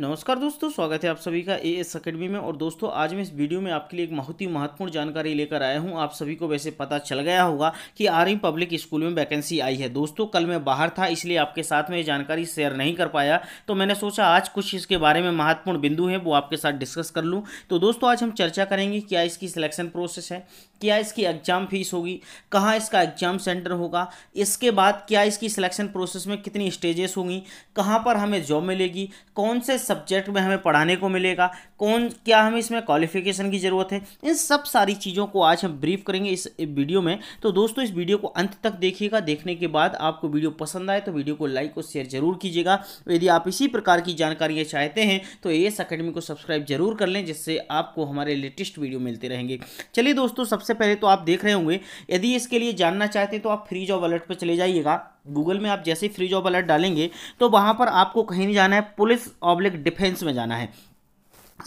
नमस्कार दोस्तों स्वागत है आप सभी का ए एस अकेडमी में और दोस्तों आज मैं इस वीडियो में आपके लिए एक बहुत ही महत्वपूर्ण जानकारी लेकर आया हूं आप सभी को वैसे पता चल गया होगा कि आर्मी पब्लिक स्कूल में वैकेंसी आई है दोस्तों कल मैं बाहर था इसलिए आपके साथ में ये जानकारी शेयर नहीं कर पाया तो मैंने सोचा आज कुछ इसके बारे में महत्वपूर्ण बिंदु है वो आपके साथ डिस्कस कर लूँ तो दोस्तों आज हम चर्चा करेंगे क्या इसकी सिलेक्शन प्रोसेस है क्या इसकी एग्ज़ाम फीस होगी कहाँ इसका एग्ज़ाम सेंटर होगा इसके बाद क्या इसकी सिलेक्शन प्रोसेस में कितनी स्टेजेस होंगी कहाँ पर हमें जॉब मिलेगी कौन से सब्जेक्ट में हमें पढ़ाने को मिलेगा कौन क्या हमें इसमें क्वालिफिकेशन की ज़रूरत है इन सब सारी चीज़ों को आज हम ब्रीफ करेंगे इस वीडियो में तो दोस्तों इस वीडियो को अंत तक देखिएगा देखने के बाद आपको वीडियो पसंद आए तो वीडियो को लाइक और शेयर ज़रूर कीजिएगा यदि आप इसी प्रकार की जानकारियाँ चाहते हैं तो एस अकेडमी को सब्सक्राइब जरूर कर लें जिससे आपको हमारे लेटेस्ट वीडियो मिलते रहेंगे चलिए दोस्तों सबसे सबसे पहले तो आप देख रहे होंगे यदि इसके लिए जानना चाहते हैं तो आप फ्री जॉब अलर्ट पर चले जाइएगा गूगल में आप जैसे फ्री जॉब अलर्ट डालेंगे तो वहाँ पर आपको कहीं नहीं जाना है पुलिस ऑब्लिक डिफेंस में जाना है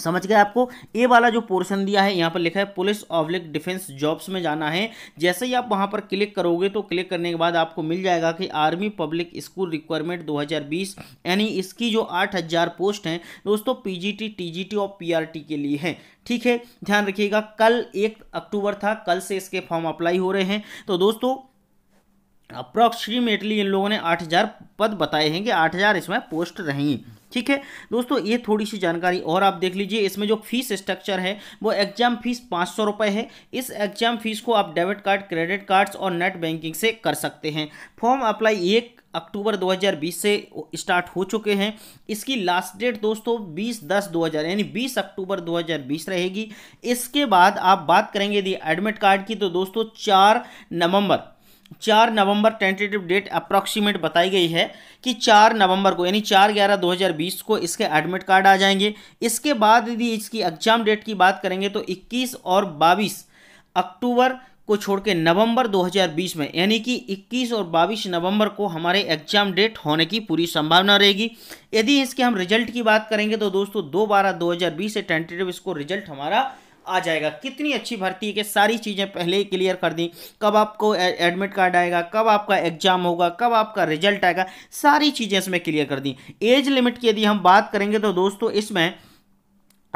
समझ गए आपको ए वाला जो पोर्शन दिया है यहाँ पर लिखा है पुलिस ऑब्लिक डिफेंस जॉब्स में जाना है जैसे ही आप वहाँ पर क्लिक करोगे तो क्लिक करने के बाद आपको मिल जाएगा कि आर्मी पब्लिक स्कूल रिक्वायरमेंट 2020 यानी इसकी जो 8000 पोस्ट हैं दोस्तों पीजीटी टीजीटी और पीआरटी के लिए हैं ठीक है ध्यान रखिएगा कल एक अक्टूबर था कल से इसके फॉर्म अप्लाई हो रहे हैं तो दोस्तों अप्रॉक्सीमेटली इन लोगों ने 8000 पद बताए हैं कि 8000 इसमें पोस्ट रहेंगी ठीक है दोस्तों ये थोड़ी सी जानकारी और आप देख लीजिए इसमें जो फीस स्ट्रक्चर है वो एग्जाम फीस पाँच सौ रुपये है इस एग्जाम फीस को आप डेबिट कार्ड क्रेडिट कार्ड्स और नेट बैंकिंग से कर सकते हैं फॉर्म अप्लाई एक अक्टूबर 2020 से स्टार्ट हो चुके हैं इसकी लास्ट डेट दोस्तों 20 दस 2000 यानी 20 अक्टूबर 2020 रहेगी इसके बाद आप बात करेंगे यदि एडमिट कार्ड की तो दोस्तों 4 नवंबर चार नवंबर टेंटेटिव डेट अप्रॉक्सीमेट बताई गई है कि चार नवंबर को यानी चार ग्यारह दो हज़ार बीस को इसके एडमिट कार्ड आ जाएंगे इसके बाद यदि इसकी एग्जाम डेट की बात करेंगे तो इक्कीस और बाईस अक्टूबर को छोड़ के नवंबर 2020 में यानी कि 21 और 22 नवंबर को हमारे एग्जाम डेट होने की पूरी संभावना रहेगी यदि इसके हम रिजल्ट की बात करेंगे तो दोस्तों दो बारह बीस से टेंटेटिव इसको रिजल्ट हमारा आ जाएगा कितनी अच्छी भर्ती है कि सारी चीज़ें पहले ही क्लियर कर दी कब आपको एडमिट कार्ड आएगा कब आपका एग्जाम होगा कब आपका रिजल्ट आएगा सारी चीज़ें इसमें क्लियर कर दी एज लिमिट की यदि हम बात करेंगे तो दोस्तों इसमें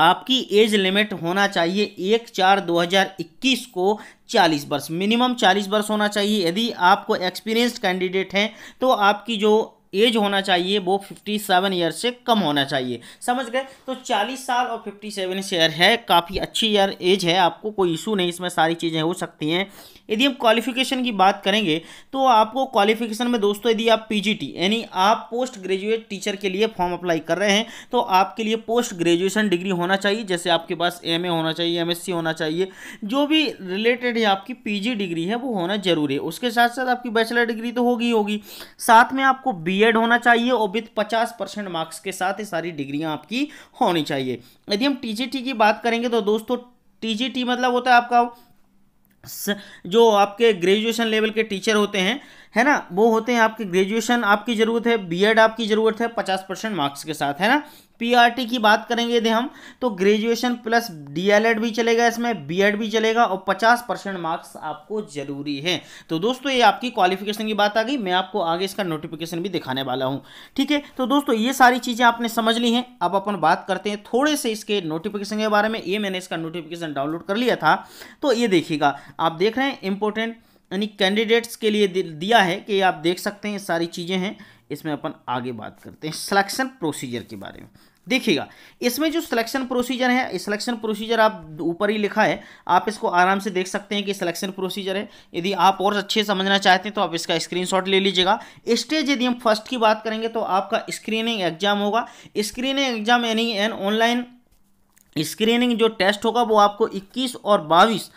आपकी एज लिमिट होना चाहिए एक चार 2021 को 40 वर्ष मिनिमम 40 वर्ष होना चाहिए यदि आपको एक्सपीरियंस्ड कैंडिडेट हैं तो आपकी जो एज होना चाहिए वो फिफ्टी सेवन ईयर से कम होना चाहिए समझ गए तो चालीस साल और फिफ्टी सेवन ईयर है काफ़ी अच्छी ईयर एज है आपको कोई इशू नहीं इसमें सारी चीज़ें हो सकती हैं यदि हम क्वालिफिकेशन की बात करेंगे तो आपको क्वालिफिकेशन में दोस्तों यदि आप पीजीटी यानी आप पोस्ट ग्रेजुएट टीचर के लिए फॉर्म अप्लाई कर रहे हैं तो आपके लिए पोस्ट ग्रेजुएशन डिग्री होना चाहिए जैसे आपके पास एम होना चाहिए एम होना चाहिए जो भी रिलेटेड है आपकी पी डिग्री है वो होना जरूरी है उसके साथ साथ आपकी बैचलर डिग्री तो होगी होगी साथ में आपको बी होना चाहिए और विथ पचास परसेंट मार्क्स के साथ ये सारी डिग्रियाँ आपकी होनी चाहिए यदि हम टी की बात करेंगे तो दोस्तों टी मतलब होता है आपका जो आपके ग्रेजुएशन लेवल के टीचर होते हैं है ना वो होते हैं आपके ग्रेजुएशन आपकी ज़रूरत है बीएड आपकी ज़रूरत है पचास परसेंट मार्क्स के साथ है ना पीआरटी की बात करेंगे यदि हम तो ग्रेजुएशन प्लस डीएलएड भी चलेगा इसमें बीएड भी चलेगा और 50 परसेंट मार्क्स आपको जरूरी है तो दोस्तों ये आपकी क्वालिफिकेशन की बात आ गई मैं आपको आगे इसका नोटिफिकेशन भी दिखाने वाला हूँ ठीक है तो दोस्तों ये सारी चीज़ें आपने समझ ली हैं अब अपन बात करते हैं थोड़े से इसके नोटिफिकेशन के बारे में ये मैंने इसका नोटिफिकेशन डाउनलोड कर लिया था तो ये देखिएगा आप देख रहे हैं इंपॉर्टेंट यानी कैंडिडेट्स के लिए दिया है कि आप देख सकते हैं सारी चीज़ें हैं इसमें अपन आगे बात करते हैं सिलेक्शन प्रोसीजर के बारे में देखिएगा इसमें जो सिलेक्शन प्रोसीजर है सिलेक्शन प्रोसीजर आप ऊपर ही लिखा है आप इसको आराम से देख सकते हैं कि सिलेक्शन प्रोसीजर है यदि आप और अच्छे समझना चाहते हैं तो आप इसका स्क्रीनशॉट ले लीजिएगा स्टेज यदि हम फर्स्ट की बात करेंगे तो आपका स्क्रीनिंग एग्जाम होगा स्क्रीनिंग एग्जाम यानी एन ऑनलाइन स्क्रीनिंग जो टेस्ट होगा वो आपको इक्कीस और बाईस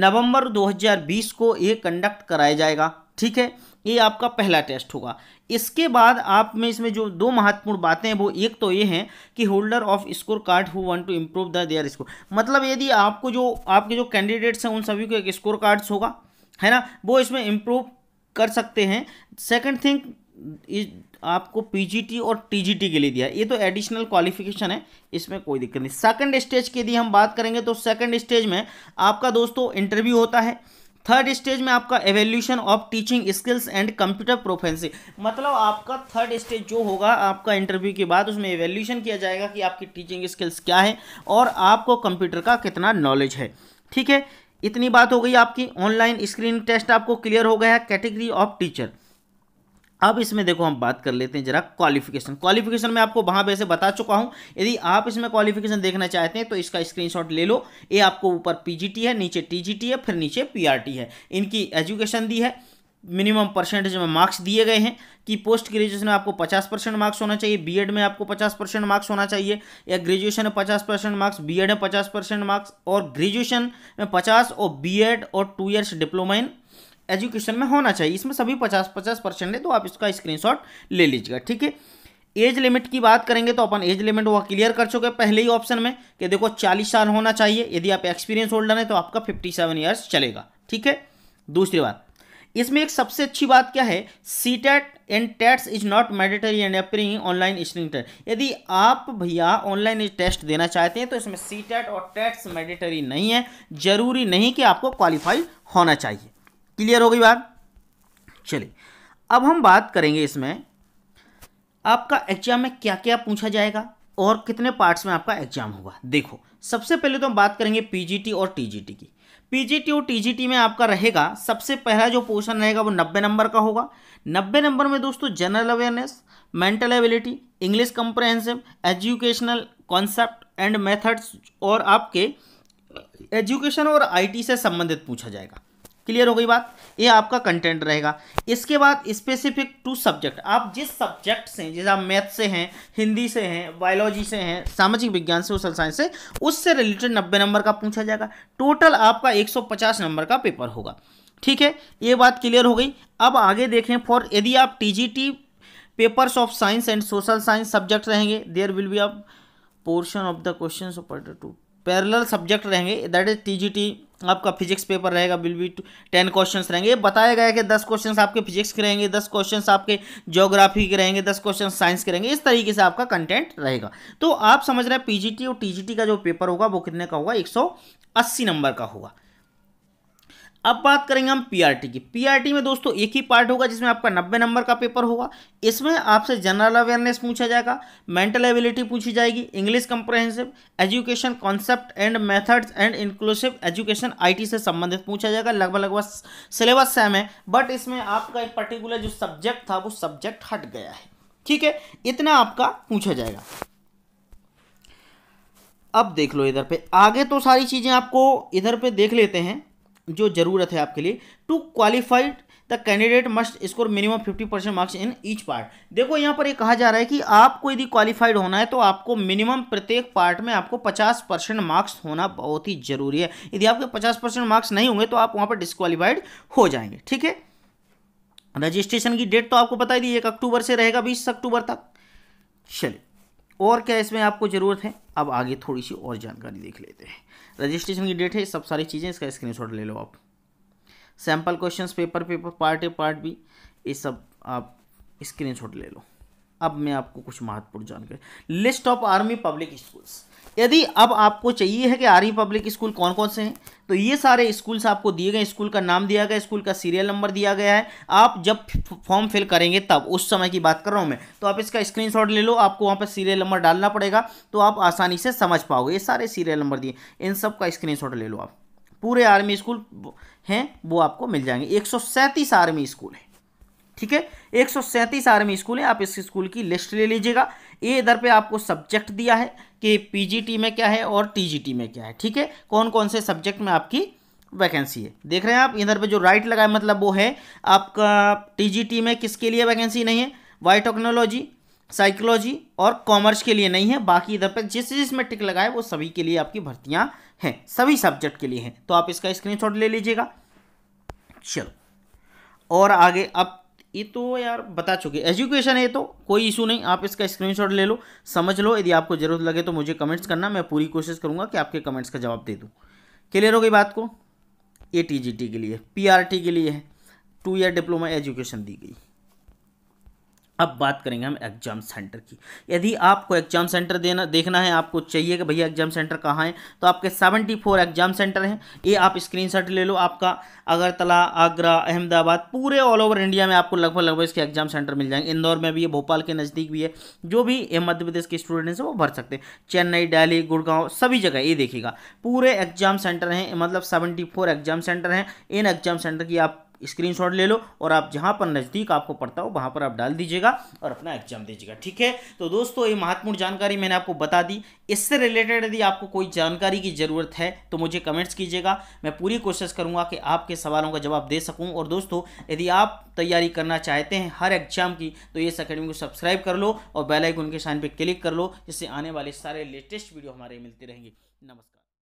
नवंबर 2020 को ये कंडक्ट कराया जाएगा ठीक है ये आपका पहला टेस्ट होगा इसके बाद आप में इसमें जो दो महत्वपूर्ण बातें हैं वो एक तो ये हैं कि holder of score card who want to improve the their score मतलब यदि आपको जो आपके जो कैंडिडेट्स हैं उन सभी को एक स्कोर कार्ड्स होगा है ना वो इसमें इम्प्रूव कर सकते हैं सेकंड थिंग इस आपको पीजीटी और टीजीटी के लिए दिया ये तो एडिशनल क्वालिफिकेशन है इसमें कोई दिक्कत नहीं सेकंड स्टेज की यदि हम बात करेंगे तो सेकंड स्टेज में आपका दोस्तों इंटरव्यू होता है थर्ड स्टेज में आपका evaluation of teaching skills and computer proficiency मतलब आपका थर्ड स्टेज जो होगा आपका इंटरव्यू के बाद उसमें एवेल्यूशन किया जाएगा कि आपकी टीचिंग स्किल्स क्या है और आपको कंप्यूटर का कितना नॉलेज है ठीक है इतनी बात हो गई आपकी ऑनलाइन स्क्रीन टेस्ट आपको क्लियर हो गया है कैटेगरी ऑफ टीचर अब इसमें देखो हम बात कर लेते हैं जरा क्वालिफिकेशन क्वालिफिकेशन में आपको वहां वैसे बता चुका हूँ यदि आप इसमें क्वालिफिकेशन देखना चाहते हैं तो इसका स्क्रीनशॉट ले लो ये आपको ऊपर पीजीटी है नीचे टीजीटी है फिर नीचे पीआरटी है इनकी एजुकेशन दी है मिनिमम परसेंटेज में मार्क्स दिए गए हैं कि पोस्ट ग्रेजुएशन में आपको 50 परसेंट मार्क्स होना चाहिए बीएड में आपको 50 परसेंट मार्क्स होना चाहिए या ग्रेजुएशन में 50 परसेंट मार्क्स बीएड में 50 परसेंट मार्क्स और ग्रेजुएशन में 50 और बीएड और two years diploma in education में होना चाहिए इसमें सभी पचास पचास परसेंट है तो आप इसका स्क्रीनशॉट ले लीजिएगा ठीक है एज लिमिट की बात करेंगे तो अपन एज लिमिट वह क्लियर कर चुके हैं पहले ही ऑप्शन में कि देखो चालीस साल होना चाहिए यदि आप एक्सपीरियंस होल्डर हैं तो आपका फिफ्टी सेवन चलेगा ठीक है दूसरी बात इसमें एक सबसे अच्छी बात क्या है CTET and TETs is not mandatory and appearing online screen टेट यदि आप भैया ऑनलाइन टेस्ट देना चाहते हैं तो इसमें सी टेट और टेट्स मैडेटरी नहीं है जरूरी नहीं कि आपको क्वालिफाई होना चाहिए क्लियर हो गई बात चलिए अब हम बात करेंगे इसमें आपका एग्जाम में क्या क्या पूछा जाएगा और कितने पार्ट्स में आपका एग्जाम होगा देखो सबसे पहले तो हम बात करेंगे पीजीटी और टीजीटी की पीजीटी और टीजीटी में आपका रहेगा सबसे पहला जो पोर्शन रहेगा वो नब्बे नंबर का होगा नब्बे नंबर में दोस्तों general awareness mental ability English comprehensive educational concept and methods और आपके एजुकेशन और आईटी से संबंधित पूछा जाएगा क्लियर हो गई बात ये आपका कंटेंट रहेगा इसके बाद स्पेसिफिक टू सब्जेक्ट आप जिस सब्जेक्ट से जैसे आप मैथ से हैं हिंदी से हैं बायोलॉजी से हैं सामाजिक विज्ञान से सोशल साइंस से उससे रिलेटेड नब्बे नंबर का पूछा जाएगा टोटल आपका 150 नंबर का पेपर होगा ठीक है ये बात क्लियर हो गई अब आगे देखें फॉर यदि आप T papers of science and social science subject रहेंगे there will be a portion of the question two parallel subject रहेंगे दैट इज टीजीटी आपका फिजिक्स पेपर रहेगा बिल बी टेन क्वेश्चंस रहेंगे ये बताया गया है कि दस क्वेश्चंस आपके फिजिक्स के रहेंगे दस क्वेश्चंस आपके ज्योग्राफी के रहेंगे दस क्वेश्चन साइंस के रहेंगे इस तरीके से आपका कंटेंट रहेगा तो आप समझ रहे हैं पीजीटी और टीजीटी का जो पेपर होगा वो कितने का होगा एक सौ अस्सी नंबर का होगा अब बात करेंगे हम पीआरटी की पीआरटी में दोस्तों एक ही पार्ट होगा जिसमें आपका नब्बे नंबर का पेपर होगा इसमें आपसे जनरल अवेयरनेस पूछा जाएगा मेंटल एबिलिटी पूछी जाएगी English comprehensive education concept and methods and inclusive education IT से संबंधित पूछा जाएगा लगभग लगभग सिलेबस सेम है बट इसमें आपका एक पर्टिकुलर जो सब्जेक्ट था वो सब्जेक्ट हट गया है ठीक है इतना आपका पूछा जाएगा अब देख लो इधर पे आगे तो सारी चीज़ें आपको इधर पे देख लेते हैं जो ज़रूरत है आपके लिए to qualified the candidate must score minimum fifty percent marks in each part देखो यहाँ पर ये कहा जा रहा है कि आपको यदि क्वालिफाइड होना है तो आपको मिनिमम प्रत्येक पार्ट में आपको पचास परसेंट मार्क्स होना बहुत ही जरूरी है यदि आपके पचास परसेंट मार्क्स नहीं होंगे तो आप वहाँ पर डिस्कालीफाइड हो जाएंगे ठीक है रजिस्ट्रेशन की डेट तो आपको बता दी एक अक्टूबर से रहेगा बीस अक्टूबर तक चलिए और क्या इसमें आपको ज़रूरत है अब आगे थोड़ी सी और जानकारी देख लेते हैं रजिस्ट्रेशन की डेट है सब सारी चीज़ें इसका स्क्रीनशॉट ले लो आप sample questions paper paper part A part B ये सब आप स्क्रीनशॉट ले लो अब मैं आपको कुछ महत्वपूर्ण जानकारी list of army public schools यदि अब आपको चाहिए है कि आर्मी पब्लिक स्कूल कौन कौन से हैं तो ये सारे स्कूल्स आपको दिए गए स्कूल का नाम दिया गया स्कूल का सीरियल नंबर दिया गया है आप जब फॉर्म फिल करेंगे तब उस समय की बात कर रहा हूँ मैं तो आप इसका स्क्रीनशॉट ले लो आपको वहाँ पर सीरियल नंबर डालना पड़ेगा तो आप आसानी से समझ पाओगे ये सारे सीरियल नंबर दिए इन सब का स्क्रीन ले लो आप पूरे आर्मी स्कूल हैं वो आपको मिल जाएंगे एक आर्मी स्कूल हैं ठीक है एक सौ सैंतीस आर्मी स्कूल है आप इस स्कूल की लिस्ट ले लीजिएगा ए इधर पे आपको सब्जेक्ट दिया है कि पीजीटी में क्या है और टीजीटी में क्या है ठीक है कौन कौन से सब्जेक्ट में आपकी वैकेंसी है देख रहे हैं आप इधर पे जो राइट लगा है मतलब वो है आपका टीजीटी में किसके लिए वैकेंसी नहीं है वाई टेक्नोलॉजी साइकोलॉजी और कॉमर्स के लिए नहीं है बाकी इधर पर जिस जिसमें टिक लगाए वो सभी के लिए आपकी भर्तियाँ हैं सभी सब्जेक्ट के लिए हैं तो आप इसका स्क्रीन ले लीजिएगा चलो और आगे अब ये तो यार बता चुके एजुकेशन है तो कोई इशू नहीं आप इसका स्क्रीनशॉट ले लो समझ लो यदि आपको ज़रूरत लगे तो मुझे कमेंट्स करना मैं पूरी कोशिश करूँगा कि आपके कमेंट्स का जवाब दे दूँ क्लियर हो गई बात को ए टी के लिए पी के लिए है टू ईयर डिप्लोमा एजुकेशन दी गई अब बात करेंगे हम एग्जाम सेंटर की यदि आपको एग्जाम सेंटर देना देखना है आपको चाहिए कि भैया एग्जाम सेंटर कहाँ है तो आपके सेवेंटी फोर एग्जाम सेंटर हैं ये आप स्क्रीनशॉट ले लो आपका अगरतला आगरा अहमदाबाद पूरे ऑल ओवर इंडिया में आपको लगभग लगभग इसके एग्जाम सेंटर मिल जाएंगे इंदौर में भी है भोपाल के नज़दीक भी है जो भी मध्य प्रदेश के स्टूडेंट्स हैं वो भर सकते हैं चेन्नई डेली गुड़गांव सभी जगह ये देखिएगा पूरे एग्जाम सेंटर हैं मतलब सेवेंटी एग्जाम सेंटर हैं इन एग्जाम सेंटर की आप स्क्रीनशॉट ले लो और आप जहाँ पर नज़दीक आपको पड़ता हो वहाँ पर आप डाल दीजिएगा और अपना एग्जाम दीजिएगा ठीक है तो दोस्तों ये महत्वपूर्ण जानकारी मैंने आपको बता दी इससे रिलेटेड यदि आपको कोई जानकारी की ज़रूरत है तो मुझे कमेंट्स कीजिएगा मैं पूरी कोशिश करूँगा कि आपके सवालों का जवाब दे सकूँ और दोस्तों यदि आप तैयारी करना चाहते हैं हर एग्जाम की तो ये अकेडमी को सब्सक्राइब कर लो और बेलाइकन के साइन पर क्लिक कर लो जिससे आने वाले सारे लेटेस्ट वीडियो हमारे मिलते रहेंगे नमस्कार